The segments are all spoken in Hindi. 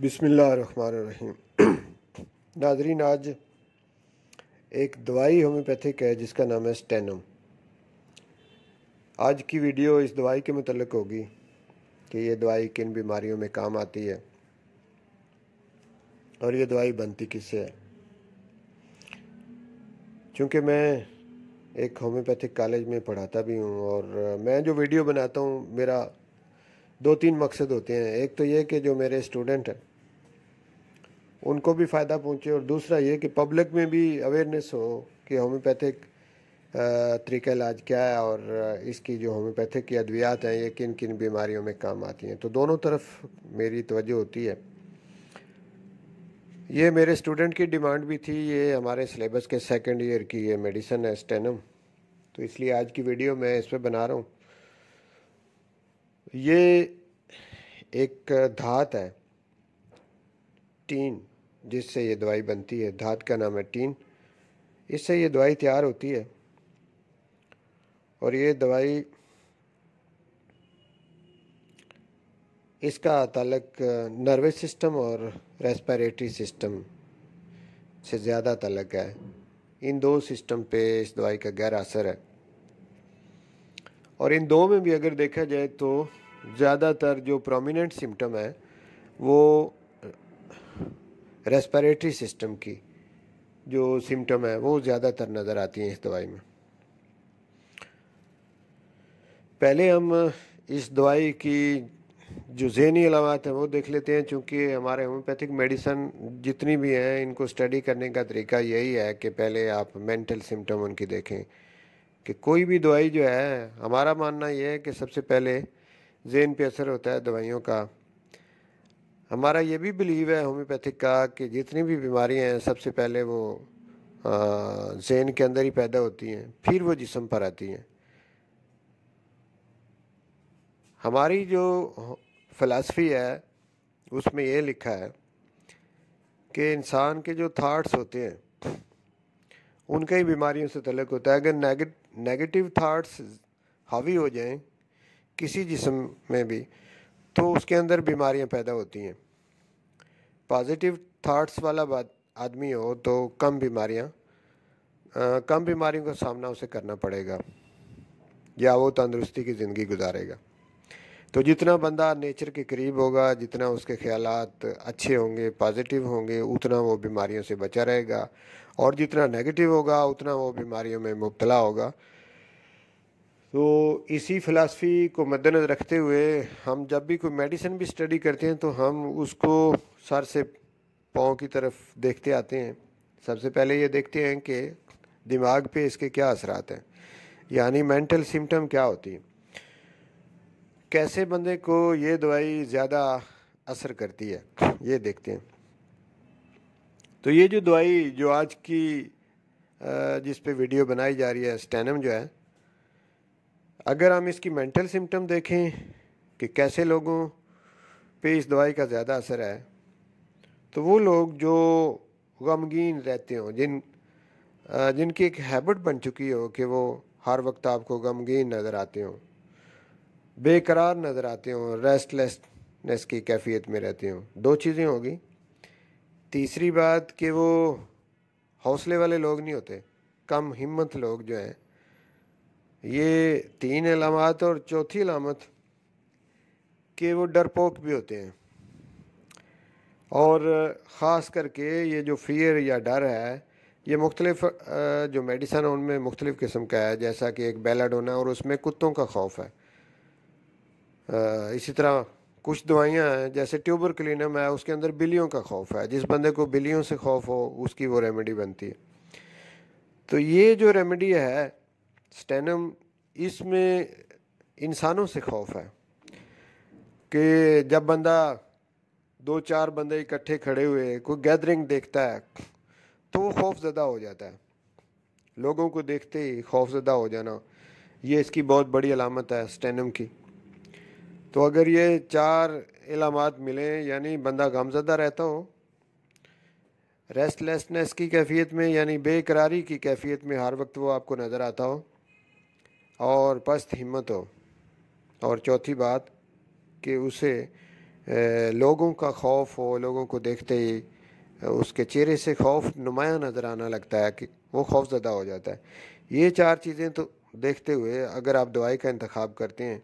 बिसमीम नाज़रीन आज एक दवाई होम्योपैथिक है जिसका नाम है स्टेनम आज की वीडियो इस दवाई के मतलब होगी कि ये दवाई किन बीमारियों में काम आती है और ये दवाई बनती किससे है क्योंकि मैं एक होम्योपैथिक कॉलेज में पढ़ाता भी हूँ और मैं जो वीडियो बनाता हूँ मेरा दो तीन मकसद होते हैं एक तो ये कि जो मेरे स्टूडेंट हैं उनको भी फ़ायदा पहुँचे और दूसरा ये कि पब्लिक में भी अवेयरनेस हो कि होम्योपैथिक तरीका इलाज क्या है और इसकी जो होम्योपैथिक की अद्वियात हैं ये किन किन बीमारियों में काम आती हैं तो दोनों तरफ मेरी तवज्जो होती है ये मेरे स्टूडेंट की डिमांड भी थी ये हमारे सिलेबस के सेकंड ईयर की ये मेडिसन है स्टेनम तो इसलिए आज की वीडियो मैं इस पर बना रहा हूँ ये एक धात है टीन जिससे ये दवाई बनती है धात का नाम है टीन इससे ये दवाई तैयार होती है और ये दवाई इसका तलक नर्वस सिस्टम और रेस्पिरेटरी सिस्टम से ज़्यादा तलक है इन दो सिस्टम पे इस दवाई का गहरा असर है और इन दो में भी अगर देखा जाए तो ज़्यादातर जो प्रोमिनेंट सिम्टम है वो रेस्पिरेटरी सिस्टम की जो सिम्टम है वो ज़्यादातर नज़र आती हैं इस दवाई में पहले हम इस दवाई की जो जहनी अलामत हैं वो देख लेते हैं चूँकि हमारे होम्योपैथिक मेडिसन जितनी भी हैं इनको स्टडी करने का तरीका यही है कि पहले आप मेंटल सिम्टम उनकी देखें कि कोई भी दवाई जो है हमारा मानना यह है कि सबसे पहले जेन पे असर होता है दवाइयों का हमारा ये भी बिलीव है होम्योपैथिक का कि जितनी भी बीमारियां हैं सबसे पहले वो जेन के अंदर ही पैदा होती हैं फिर वो जिसम पर आती हैं हमारी जो फ़िलासफ़ी है उसमें यह लिखा है कि इंसान के जो थाट्स होते हैं उनका ही बीमारियों से तलक होता है अगर नेगेटिव नेगेटिव थाट्स हावी हो जाएं किसी जिसम में भी तो उसके अंदर बीमारियां पैदा होती हैं पॉजिटिव थाट्स वाला बात आदमी हो तो कम बीमारियां कम बीमारियों का सामना उसे करना पड़ेगा या वो तंदुरुस्ती की ज़िंदगी गुजारेगा तो जितना बंदा नेचर के करीब होगा जितना उसके ख्याल अच्छे होंगे पॉजिटिव होंगे उतना वो बीमारियों से बचा रहेगा और जितना नेगेटिव होगा उतना वो बीमारियों में मुबतला होगा तो इसी फ़िलासफ़ी को मद्दनज़र रखते हुए हम जब भी कोई मेडिसिन भी स्टडी करते हैं तो हम उसको सर से पाँव की तरफ देखते आते हैं सबसे पहले ये देखते हैं कि दिमाग पे इसके क्या असरात हैं यानी मेंटल सिम्टम क्या होती है कैसे बंदे को ये दवाई ज़्यादा असर करती है ये देखते हैं तो ये जो दवाई जो आज की जिस पे वीडियो बनाई जा रही है स्टेनम जो है अगर हम इसकी मेंटल सिम्टम देखें कि कैसे लोगों पे इस दवाई का ज़्यादा असर है तो वो लोग जो गमगीन रहते हों जिन जिनकी एक हैबिट बन चुकी हो कि वो हर वक्त आपको गमगीन नज़र आते हों बेकरार नज़र आते हों रेस्टलेसनेस की कैफियत में रहते हों दो चीज़ें होगी तीसरी बात कि वो हौसले वाले लोग नहीं होते कम हिम्मत लोग जो हैं ये तीन अलामत और चौथी अलामत कि वो डरपोक भी होते हैं और ख़ास करके ये जो फियर या डर है ये मुख्तलिफ जो मेडिसन है उनमें मुख्तलिफ़ किस्म का है जैसा कि एक बेलाडोना और उसमें कुत्तों का खौफ है इसी तरह कुछ दवाइयाँ हैं जैसे ट्यूबर क्लीनम है उसके अंदर बिलियों का खौफ है जिस बंदे को बिलियों से खौफ हो उसकी वो रेमेडी बनती है तो ये जो रेमेडी है स्टेनम इसमें इंसानों से खौफ है कि जब बंदा दो चार बंदे इकट्ठे खड़े हुए कोई गैदरिंग देखता है तो वो खौफ ज़दा हो जाता है लोगों को देखते ही खौफ ज़दा हो जाना ये इसकी बहुत बड़ी अलामत है स्टेनम की तो अगर ये चार इलामत मिलें यानी बंदा गमजदा रहता हो रेस्टलेसनेस की कैफियत में यानी बेकरारी की कैफियत में हर वक्त वो आपको नज़र आता हो और पस्त हिम्मत हो और चौथी बात कि उसे लोगों का खौफ हो लोगों को देखते ही उसके चेहरे से खौफ नुमाया नज़र आना लगता है कि वो खौफ ज़दा हो जाता है ये चार चीज़ें तो देखते हुए अगर आप दवाई का इंतखब करते हैं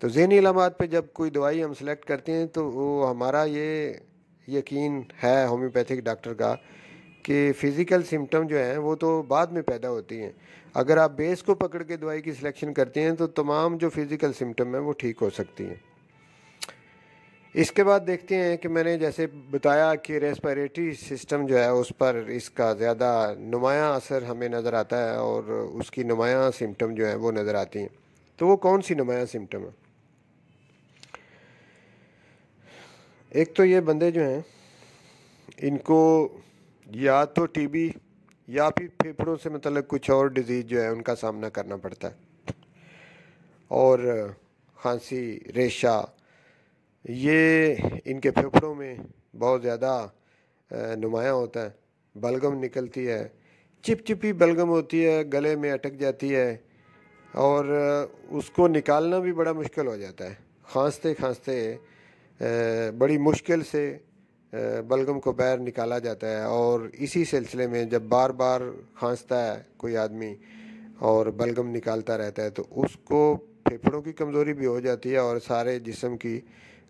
तो जहनी इलामत पे जब कोई दवाई हम सेलेक्ट करते हैं तो वो हमारा ये यकीन है होम्योपैथिक डॉक्टर का कि फ़िज़िकल सिम्टम जो हैं वो तो बाद में पैदा होती हैं अगर आप बेस को पकड़ के दवाई की सिलेक्शन करते हैं तो तमाम जो फ़िज़िकल सिम्टम हैं वो ठीक हो सकती हैं इसके बाद देखते हैं कि मैंने जैसे बताया कि रेस्पिरेटरी सिस्टम जो है उस पर इसका ज़्यादा नुमाया असर हमें नज़र आता है और उसकी नुमाया सिम्टम जो है वो नज़र आती हैं तो वो कौन सी नुमायाँ सिम्टम है एक तो ये बंदे जो हैं इनको या तो टीबी या फिर फेफड़ों से मतलब कुछ और डिजीज़ जो है उनका सामना करना पड़ता है और खांसी रेशा ये इनके फेफड़ों में बहुत ज़्यादा नुमाया होता है बलगम निकलती है चिपचिपी बलगम होती है गले में अटक जाती है और उसको निकालना भी बड़ा मुश्किल हो जाता है खांसते खांसते बड़ी मुश्किल से बलगम को बैर निकाला जाता है और इसी सिलसिले में जब बार बार खांसता है कोई आदमी और बलगम निकालता रहता है तो उसको फेफड़ों की कमज़ोरी भी हो जाती है और सारे जिसम की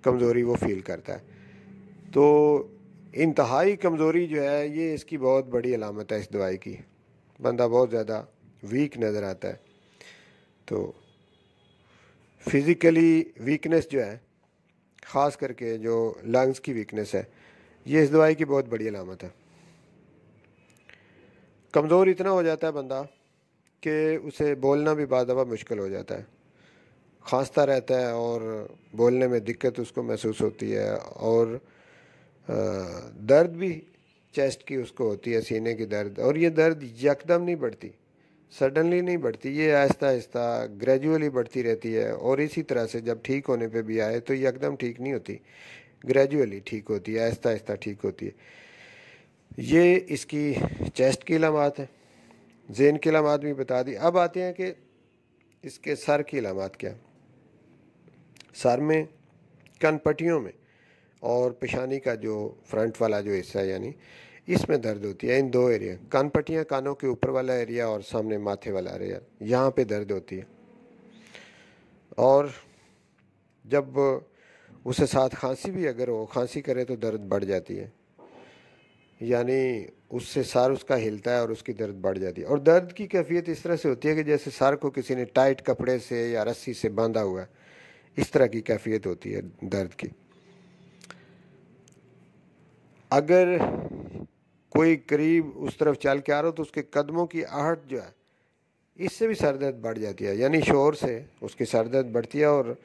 कमज़ोरी वो फील करता है तो इंतहाई कमज़ोरी जो है ये इसकी बहुत बड़ी अलामत है इस दवाई की बंदा बहुत ज़्यादा वीक नज़र आता है तो फिज़िकली वीकनेस जो है ख़ास करके जो लंग्स की वीकनेस है ये इस दवाई की बहुत बड़ी अलामत है कमज़ोर इतना हो जाता है बंदा कि उसे बोलना भी बार दफ़ा मुश्किल हो जाता है खांसता रहता है और बोलने में दिक्कत उसको महसूस होती है और दर्द भी चेस्ट की उसको होती है सीने की दर्द और ये दर्द यकदम नहीं बढ़ती सडनली नहीं बढ़ती ये आहिस्ता आहिस्ता ग्रेजुअली बढ़ती रहती है और इसी तरह से जब ठीक होने पे भी आए तो एकदम ठीक नहीं होती ग्रेजुअली ठीक होती है आहिस्ता आहिस्ता ठीक होती है ये इसकी चेस्ट की लामत है जेन की लामत भी बता दी अब आते हैं कि इसके सर की लामत क्या सर में कनपटियों में और पेशानी का जो फ्रंट वाला जो हिस्सा है यानी इसमें दर्द होती है इन दो एरिया कान पट्टियाँ कानों के ऊपर वाला एरिया और सामने माथे वाला एरिया यहाँ पे दर्द होती है और जब उसे साथ खांसी भी अगर हो खांसी करे तो दर्द बढ़ जाती है यानी उससे सार उसका हिलता है और उसकी दर्द बढ़ जाती है और दर्द की कैफियत इस तरह से होती है कि जैसे सार को किसी ने टाइट कपड़े से या रस्सी से बांधा हुआ है इस तरह की कैफियत होती है दर्द की अगर कोई करीब उस तरफ चल के आ रहा हो तो उसके कदमों की आहट जो है इससे भी सर दर्द बढ़ जाती है यानी शोर से उसकी सर दर्द बढ़ती है और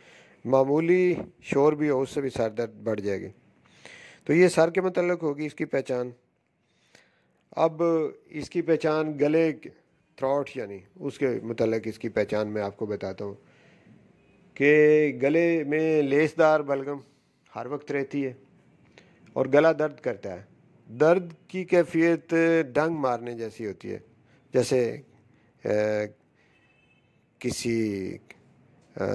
मामूली शोर भी हो उससे भी सर दर्द बढ़ जाएगी तो ये सर के मतलब होगी इसकी पहचान अब इसकी पहचान गले थ्रॉट यानी उसके मतलब इसकी पहचान मैं आपको बताता हूँ कि गले में लेसदार बलगम हर वक्त रहती है और गला दर्द करता है दर्द की कैफियत डंग मारने जैसी होती है जैसे ए, किसी आ,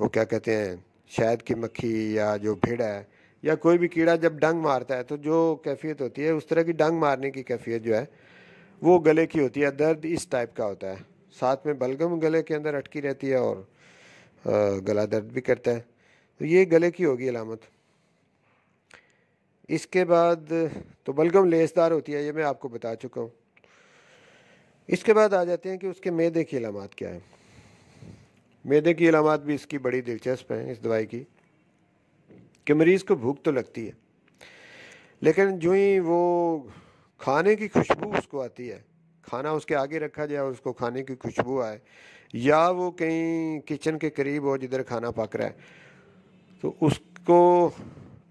वो क्या कहते हैं शायद की मक्खी या जो भेड़ा है या कोई भी कीड़ा जब डंग मारता है तो जो कैफियत होती है उस तरह की डंग मारने की कैफियत जो है वो गले की होती है दर्द इस टाइप का होता है साथ में बलगम गले के अंदर अटकी रहती है और गला दर्द भी करता है तो ये गले की होगी अलामत इसके बाद तो बलगम लेसदार होती है ये मैं आपको बता चुका हूँ इसके बाद आ जाते हैं कि उसके मैदे की अलामत क्या है मैदे की अलामत भी इसकी बड़ी दिलचस्प हैं इस दवाई की कि मरीज़ को भूख तो लगती है लेकिन जो ही वो खाने की खुशबू उसको आती है खाना उसके आगे रखा जाए उसको खाने की खुशबू आए या वो कहीं किचन के करीब हो जिधर खाना पक रहा है तो उसको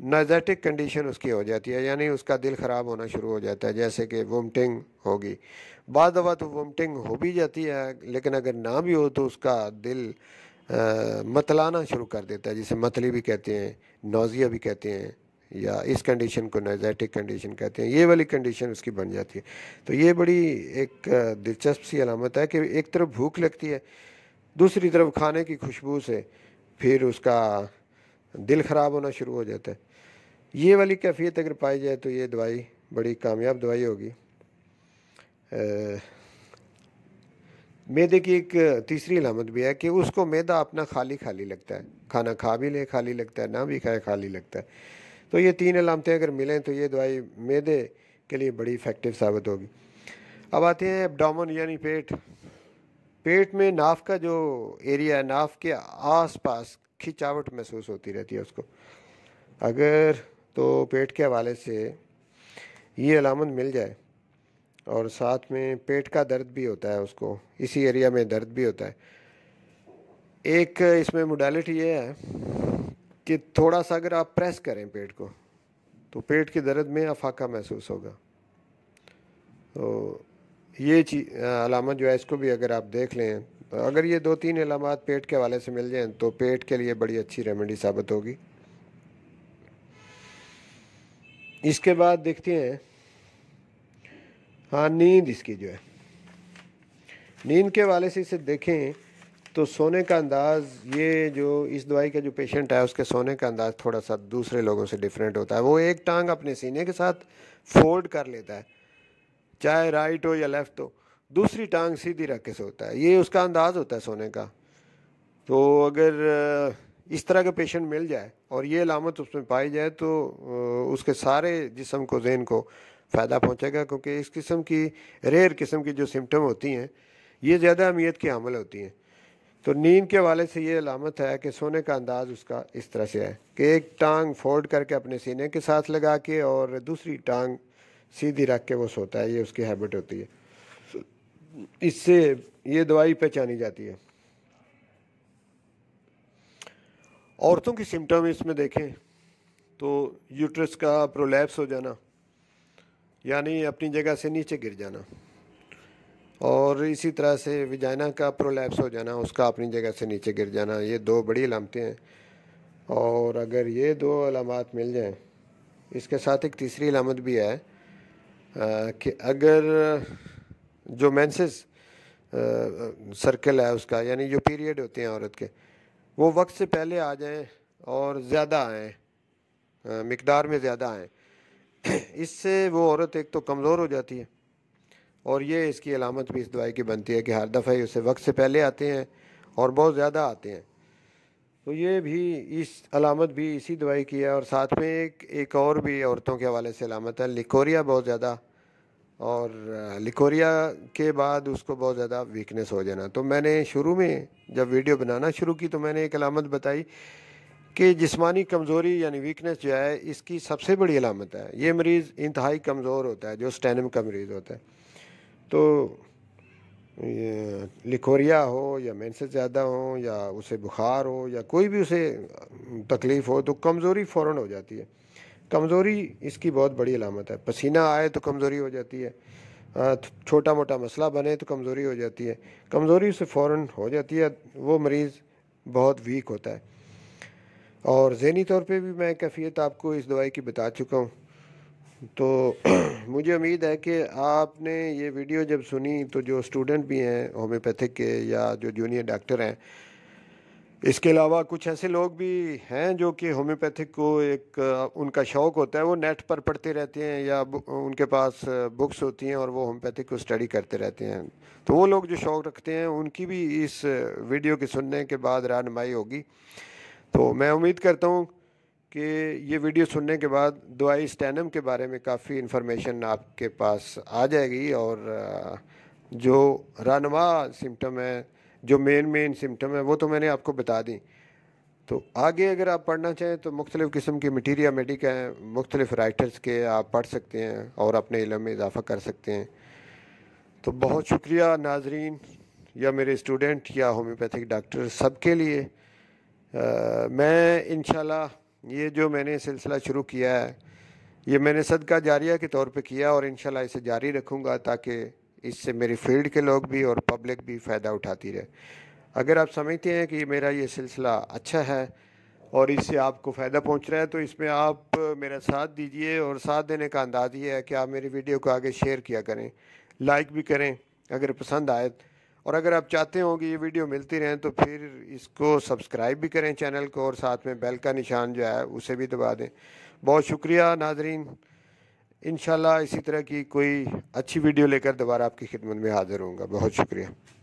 नज़ैटिक कंडीशन उसकी हो जाती है यानी उसका दिल ख़राब होना शुरू हो जाता है जैसे कि वोमटिंग होगी बाद दफ़ा तो वोमटिंग हो भी जाती है लेकिन अगर ना भी हो तो उसका दिल आ, मतलाना शुरू कर देता है जिसे मतली भी कहते हैं नोज़िया भी कहते हैं या इस कंडीशन को नाइजेटिक कंडीशन कहते हैं ये वाली कंडीशन उसकी बन जाती है तो ये बड़ी एक दिलचस्प सी अलामत है कि एक तरफ भूख लगती है दूसरी तरफ खाने की खुशबू से फिर उसका दिल ख़राब होना शुरू हो जाता है ये वाली कैफियत अगर पाई जाए तो ये दवाई बड़ी कामयाब दवाई होगी मैदे की एक तीसरी लामत भी है कि उसको मैदा अपना खाली खाली लगता है खाना खा भी ले खाली लगता है ना भी खाए खाली लगता है तो ये तीन अलामतें अगर मिलें तो ये दवाई मैदे के लिए बड़ी इफ़ेक्टिव साबित होगी अब आते हैं एबडामन यानी पेट पेट में नाफ का जो एरिया है नाफ के आस पास खिंचावट महसूस होती रहती है उसको अगर तो पेट के हवाले से ये अलामत मिल जाए और साथ में पेट का दर्द भी होता है उसको इसी एरिया में दर्द भी होता है एक इसमें मोडालिटी ये है कि थोड़ा सा अगर आप प्रेस करें पेट को तो पेट के दर्द में अफाका महसूस होगा तो ये चीज अलामत जो है इसको भी अगर आप देख लें तो अगर ये दो तीन इलामत पेट के हवाले से मिल जाए तो पेट के लिए बड़ी अच्छी रेमेडी साबित होगी इसके बाद देखते हैं हाँ नींद इसकी जो है नींद के वाले से इसे देखें तो सोने का अंदाज़ ये जो इस दवाई का जो पेशेंट है उसके सोने का अंदाज़ थोड़ा सा दूसरे लोगों से डिफरेंट होता है वो एक टांग अपने सीने के साथ फोल्ड कर लेता है चाहे राइट हो या लेफ़्ट हो दूसरी टांग सीधी रख के सोता है ये उसका अंदाज़ होता है सोने का तो अगर इस तरह का पेशेंट मिल जाए और ये अलामत उसमें पाई जाए तो उसके सारे जिसम को जहन को फ़ायदा पहुंचेगा क्योंकि इस किस्म की रेयर किस्म की जो सिम्टम होती हैं ये ज़्यादा अहमियत की हमल होती हैं तो नींद के हवाले से ये अलामत है कि सोने का अंदाज़ उसका इस तरह से है कि एक टांग फोल्ड करके अपने सीने के साथ लगा के और दूसरी टांग सीधी रख के वो सोता है ये उसकी हैबिट होती है इससे ये दवाई पहचानी जाती है औरतों की सिम्टम इसमें देखें तो यूट्रस का प्रोलैप्स हो जाना यानी अपनी जगह से नीचे गिर जाना और इसी तरह से विजाइना का प्रोलैप्स हो जाना उसका अपनी जगह से नीचे गिर जाना ये दो बड़ी अलामतें हैं और अगर ये दो अलामत मिल जाएं इसके साथ एक तीसरी अलामत भी है कि अगर जो मैंसेस सर्कल है उसका यानी जो पीरियड होते हैं औरत के वो वक्त से पहले आ जाएं और ज़्यादा आएँ मकदार में ज़्यादा आएँ इससे वो औरत एक तो कमज़ोर हो जाती है और ये इसकी अलामत भी इस दवाई की बनती है कि हर दफ़ा ही उसे वक्त से पहले आते हैं और बहुत ज़्यादा आते हैं तो ये भी इस अलामत भी इसी दवाई की है और साथ में एक एक और भी औरतों के हवाले से अलामत है लिकोरिया बहुत ज़्यादा और लिकोरिया के बाद उसको बहुत ज़्यादा वीकनेस हो जाना तो मैंने शुरू में जब वीडियो बनाना शुरू की तो मैंने एक अलामत बताई कि जिस्मानी कमज़ोरी यानी वीकनेस जो है इसकी सबसे बड़ी अलामत है ये मरीज़ इंतहाई कमज़ोर होता है जो स्टैनम का मरीज़ होता है तो लिकोरिया हो या से ज़्यादा हो या उसे बुखार हो या कोई भी उसे तकलीफ़ हो तो कमज़ोरी फ़ौर हो जाती है कमज़ोरी इसकी बहुत बड़ी अलामत है पसीना आए तो कमज़ोरी हो जाती है हाँ, तो छोटा मोटा मसला बने तो कमज़ोरी हो जाती है कमज़ोरी से फ़ौर हो जाती है वो मरीज़ बहुत वीक होता है और जहनी तौर पे भी मैं कैफियत आपको इस दवाई की बता चुका हूँ तो मुझे उम्मीद है कि आपने ये वीडियो जब सुनी तो जो स्टूडेंट भी हैं होम्योपैथिक के या जो जूनियर डॉक्टर हैं इसके अलावा कुछ ऐसे लोग भी हैं जो कि होम्योपैथिक को एक उनका शौक़ होता है वो नेट पर पढ़ते रहते हैं या उनके पास बुक्स होती हैं और वो होम्योपैथिक को स्टडी करते रहते हैं तो वो लोग जो शौक़ रखते हैं उनकी भी इस वीडियो के सुनने के बाद रहनमाई होगी तो मैं उम्मीद करता हूँ कि ये वीडियो सुनने के बाद दवाई स्टैनम के बारे में काफ़ी इन्फॉर्मेशन आपके पास आ जाएगी और जो रहनमा सिम्टम है जो मेन मेन सिम्टम है वो तो मैंने आपको बता दी तो आगे अगर आप पढ़ना चाहें तो मुख्तलिफ़ किस्म की मटीरिया मेडिक हैं मुख्तलिफ़ राइटर्स के आप पढ़ सकते हैं और अपने इलम में इजाफ़ा कर सकते हैं तो बहुत शुक्रिया नाजरीन या मेरे स्टूडेंट या होम्योपैथिक डॉक्टर सब के लिए आ, मैं इन ये जो मैंने सिलसिला शुरू किया है ये मैंने सदका जारिया के तौर पे किया और इन इसे जारी रखूँगा ताकि इससे मेरी फील्ड के लोग भी और पब्लिक भी फ़ायदा उठाती रहे अगर आप समझते हैं कि मेरा ये सिलसिला अच्छा है और इससे आपको फ़ायदा पहुंच रहा है तो इसमें आप मेरा साथ दीजिए और साथ देने का अंदाज़ ये है कि आप मेरी वीडियो को आगे शेयर किया करें लाइक भी करें अगर पसंद आए और अगर आप चाहते हो कि ये वीडियो मिलती रहें तो फिर इसको सब्सक्राइब भी करें चैनल को और साथ में बेल का निशान जो है उसे भी दबा दें बहुत शुक्रिया नाजरीन इन इसी तरह की कोई अच्छी वीडियो लेकर दोबारा आपकी खिदमत में हाज़िर होंगे बहुत शुक्रिया